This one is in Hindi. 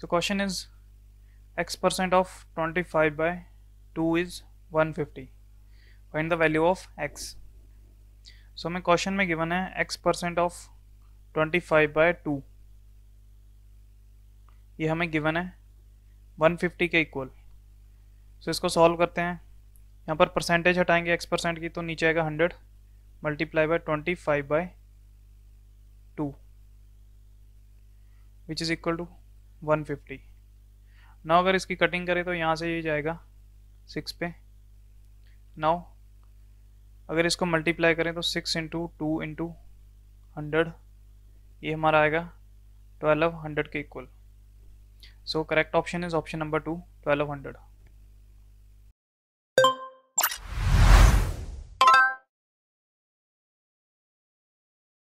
so question is x percent of 25 by 2 is 150 find the value of x so so, हमें क्वेश्चन में गिवन है x परसेंट ऑफ 25 बाय 2 ये हमें गिवन है 150 के इक्वल सो so, इसको सॉल्व करते हैं यहाँ पर परसेंटेज हटाएंगे एक्स परसेंट की तो नीचे आएगा hundred multiply by twenty five by two which is equal to 150 नौ अगर इसकी कटिंग करें तो यहाँ से ये जाएगा सिक्स पे नौ अगर इसको मल्टीप्लाई करें तो six into two into hundred ये हमारा आएगा ट्वेल्व हंड्रेड के equal so correct option is option number two twelve hundred